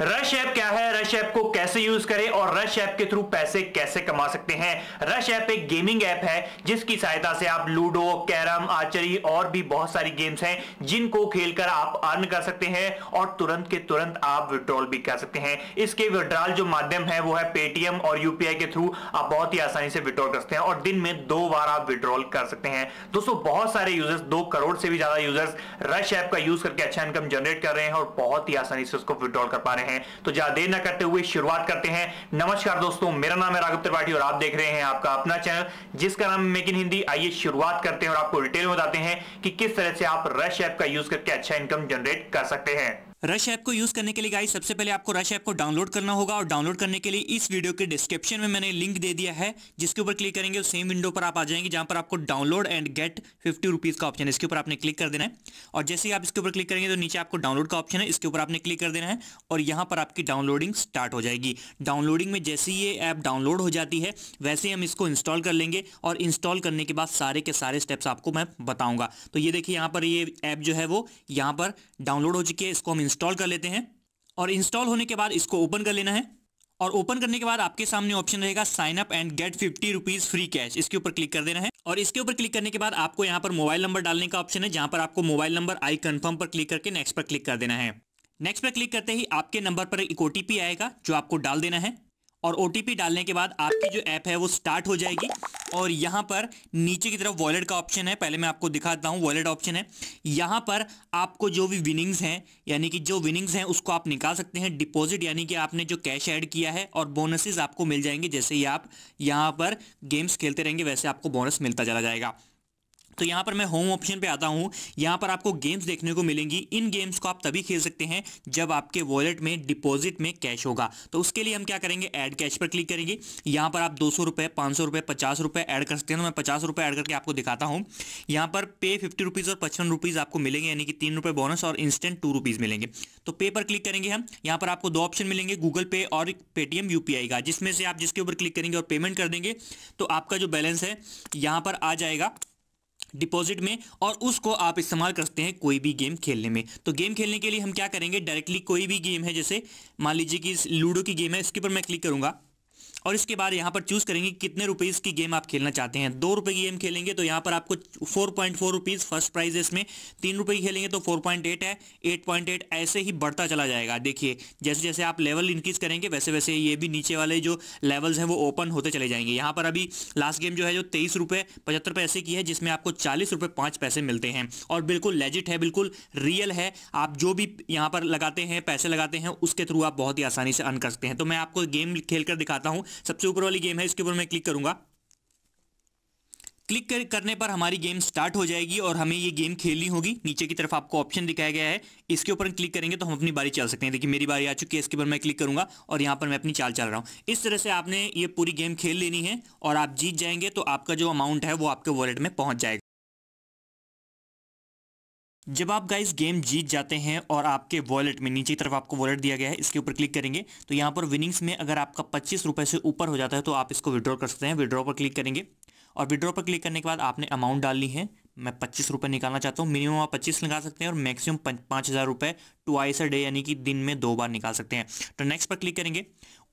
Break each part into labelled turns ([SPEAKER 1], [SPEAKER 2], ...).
[SPEAKER 1] rush app क्या है rush app को कैसे यूज करें और रश ऐप के थ्रू पैसे कैसे कमा सकते हैं रश ऐप एक गेमिंग ऐप है जिसकी सहायता से आप लूडो कैरम आचरी और भी बहुत सारी गेम्स हैं जिनको खेलकर आप अर्न कर सकते हैं और तुरंत के तुरंत आप विड्रॉल भी कर सकते हैं इसके विड्रॉल जो माध्यम है वो है पेटीएम और यूपीआई के थ्रू आप बहुत ही आसानी से विड्रॉल कर सकते हैं और दिन में दो बार आप विड्रॉल कर सकते हैं दोस्तों बहुत सारे यूजर्स दो करोड़ से भी ज्यादा यूजर्स रश ऐप का यूज करके अच्छा इनकम जनरेट कर रहे हैं और बहुत ही आसानी से उसको विड्रॉल कर पा रहे हैं हैं तो ज्यादा देर न करते हुए शुरुआत करते हैं नमस्कार दोस्तों मेरा नाम है राघव त्रिपाठी और आप देख रहे हैं आपका अपना चैनल जिसका नाम मेक इन हिंदी आइए शुरुआत करते हैं और आपको डिटेल में बताते हैं कि किस तरह से आप रश ऐप का यूज करके अच्छा इनकम जनरेट कर सकते हैं रश ऐप को यूज करने के लिए गाइस सबसे पहले आपको रश ऐप को डाउनलोड करना होगा और डाउनलोड करने के लिए इस वीडियो के डिस्क्रिप्शन में मैंने लिंक दे दिया है जिसके ऊपर क्लिक करेंगे सेम विंडो पर आप आ जाएंगे जहां पर आपको download and get fifty rupees का ऑप्शन है इसके ऊपर आपने क्लिक कर देना है और जैसे ही आप इसके ऊपर क्लिक करेंगे तो नीचे आपको डाउनलोड का ऑप्शन है इसके ऊपर आपने क्लिक कर देना है और यहाँ पर आपकी डाउनलोडिंग स्टार्ट हो जाएगी डाउनलोडिंग में जैसे ही ये ऐप डाउनलोड हो जाती है वैसे ही हम इसको इंस्टॉल कर लेंगे और इंस्टॉल करने के बाद सारे के सारे स्टेप्स आपको मैं बताऊंगा तो ये देखिए यहाँ पर ये ऐप जो है वो यहाँ पर डाउनलोड हो चुकी है इसको हम इंस्टॉल कर लेते हैं और इंस्टॉल होने के बाद इसको ओपन कर लेना है और ओपन करने के बाद आपके सामने ऑप्शन रहेगा sign up and get fifty rupees free cash इसके ऊपर क्लिक कर देना है और इसके ऊपर क्लिक करने के बाद आपको यहाँ पर मोबाइल नंबर डालने का ऑप्शन है जहां पर आपको मोबाइल नंबर आई कन्फर्म पर क्लिक करके नेक्स्ट पर क्लिक कर देना है नेक्स्ट पर क्लिक करते ही आपके नंबर पर एक ओटीपी आएगा जो आपको डाल देना है और ओ डालने के बाद आपकी जो ऐप है वो स्टार्ट हो जाएगी और यहाँ पर नीचे की तरफ वॉलेट का ऑप्शन है पहले मैं आपको दिखाता हूँ वॉलेट ऑप्शन है यहाँ पर आपको जो भी विनिंग्स हैं यानी कि जो विनिंग्स हैं उसको आप निकाल सकते हैं डिपॉजिट यानी कि आपने जो कैश ऐड किया है और बोनसेस आपको मिल जाएंगे जैसे ही आप यहाँ पर गेम्स खेलते रहेंगे वैसे आपको बोनस मिलता चला जाएगा तो यहाँ पर मैं होम ऑप्शन पे आता हूँ यहाँ पर आपको गेम्स देखने को मिलेंगी इन गेम्स को आप तभी खेल सकते हैं जब आपके वॉलेट में डिपॉजिट में कैश होगा तो उसके लिए हम क्या करेंगे ऐड कैश पर क्लिक करेंगे यहाँ पर आप दो सौ रुपये पाँच सौ रुपये पचास रुपये ऐड कर सकते हैं तो मैं पचास रुपये ऐड करके आपको दिखाता हूँ यहाँ पर पे फिफ्टी रुपीज़ और पचपन रुपीज़ आपको मिलेंगे यानी कि तीन रुपये बोनस और इंस्टेंट टू रुपीज़ मिलेंगे तो पे पर क्लिक करेंगे हम यहाँ पर आपको दो ऑप्शन मिलेंगे गूगल पे और पेटीएम यूपीआई का जिसमें से आप जिसके ऊपर क्लिक करेंगे और पेमेंट कर देंगे तो आपका जो बैलेंस है यहाँ पर आ जाएगा डिपॉजिट में और उसको आप इस्तेमाल करते हैं कोई भी गेम खेलने में तो गेम खेलने के लिए हम क्या करेंगे डायरेक्टली कोई भी गेम है जैसे मान लीजिए कि लूडो की गेम है इसके ऊपर मैं क्लिक करूंगा और इसके बाद यहाँ पर चूज करेंगे कितने रुपीज़ की गेम आप खेलना चाहते हैं दो रुपये की गेम खेलेंगे तो यहाँ पर आपको four point four rupees first prize है इसमें तीन रुपये की खेलेंगे तो फोर पॉइंट एट है एट पॉइंट एट ऐसे ही बढ़ता चला जाएगा देखिए जैसे जैसे आप लेवल इंक्रीज करेंगे वैसे वैसे ये भी नीचे वाले जो लेवल्स हैं वो ओपन होते चले जाएंगे यहाँ पर अभी लास्ट गेम जो है जो तेईस रुपये पचहत्तर पैसे की है जिसमें आपको चालीस रुपये पाँच पैसे मिलते हैं और बिल्कुल लेजिट है बिल्कुल रियल है आप जो भी यहाँ पर लगाते हैं पैसे लगाते हैं उसके थ्रू आप बहुत ही आसानी से अर्न कर सकते हैं तो मैं आपको गेम खेल कर दिखाता हूँ सबसे ऊपर वाली गेम है इसके ऊपर मैं क्लिक करूंगा क्लिक कर, करने पर हमारी गेम स्टार्ट हो जाएगी और हमें ये गेम खेलनी होगी नीचे की तरफ आपको ऑप्शन दिखाया गया है इसके ऊपर क्लिक करेंगे तो हम अपनी बारी चल सकते हैं देखिए मेरी बारी आ चुकी है इसके ऊपर मैं क्लिक करूंगा और यहाँ पर मैं अपनी चाल चल रहा हूँ इस तरह से आपने ये पूरी गेम खेल लेनी है और आप जीत जाएंगे तो आपका जो अमाउंट है वो आपके वॉलेट में पहुंच जाएगा जब आप गाइस गेम जीत जाते हैं और आपके वॉलेट में नीचे की तरफ आपको वॉलेट दिया गया है इसके ऊपर क्लिक करेंगे तो यहाँ पर विनिंग्स में अगर आपका पच्चीस रुपये से ऊपर हो जाता है तो आप इसको विड्रॉ कर सकते हैं विड्रॉ पर क्लिक करेंगे और विड्रॉ पर क्लिक करने के बाद आपने अमाउंट डालनी है मैं पच्चीस रुपये निकालना चाहता हूँ मिनिमम आप पच्चीस निकाल सकते हैं और मैक्सिमम पाँच हज़ार रुपये ट्वाइस अ डे यानी कि दिन में दो बार निकाल सकते हैं तो नेक्स्ट पर क्लिक करेंगे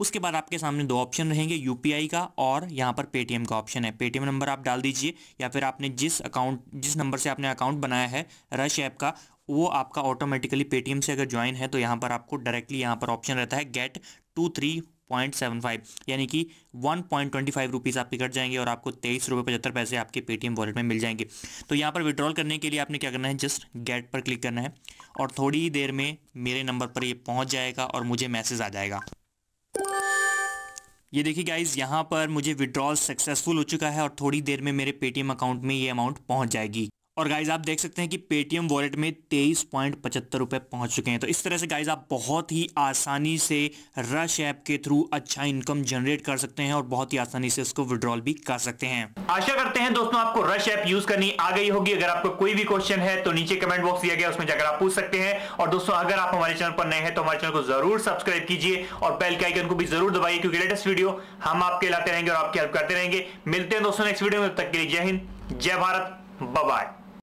[SPEAKER 1] उसके बाद आपके सामने दो ऑप्शन रहेंगे यूपीआई का और यहाँ पर पेटीएम का ऑप्शन है पेटीएम नंबर आप डाल दीजिए या फिर आपने जिस अकाउंट जिस नंबर से आपने अकाउंट बनाया है रश ऐप का वो आपका ऑटोमेटिकली पेटीएम से अगर ज्वाइन है तो यहाँ पर आपको डायरेक्टली यहाँ पर ऑप्शन रहता है get two three point seven five यानी कि one point twenty five rupees आपके कट जाएंगे और आपको तेईस रुपये पचहत्तर पैसे आपके पेटीएम वॉलेट में मिल जाएंगे तो यहाँ पर विड्रॉल करने के लिए आपने क्या करना है जस्ट गेट पर क्लिक करना है और थोड़ी ही देर में मेरे नंबर पर ये पहुँच जाएगा और मुझे मैसेज आ जाएगा ये देखिए गाइज यहाँ पर मुझे विड्रॉल सक्सेसफुल हो चुका है और थोड़ी देर में मेरे पेटीएम अकाउंट में ये अमाउंट पहुँच जाएगी और गाइज आप देख सकते हैं कि पेटीएम वॉलेट में तेईस पॉइंट पचहत्तर रुपये पहुँच चुके हैं तो इस तरह से गाइज आप बहुत ही आसानी से रश ऐप के थ्रू अच्छा इनकम जनरेट कर सकते हैं और बहुत ही आसानी से उसको विड्रॉल भी कर सकते हैं आशा करते हैं दोस्तों आपको रश ऐप यूज करनी आ गई होगी अगर आपको कोई भी क्वेश्चन है तो नीचे कमेंट बॉक्स दिया गया उसमें जाकर आप पूछ सकते हैं और दोस्तों अगर आप हमारे चैनल पर नए हैं तो हमारे चैनल को जरूर सब्सक्राइब कीजिए और बेल के आइकन को भी जरूर दबाइए क्योंकि लेटेस्ट वीडियो हम आपके लाते रहेंगे और आपकी हेल्प करते रहेंगे मिलते हैं दोस्तों नेक्स्ट वीडियो में तब तक के लिए जय हिंद जय भारत बाय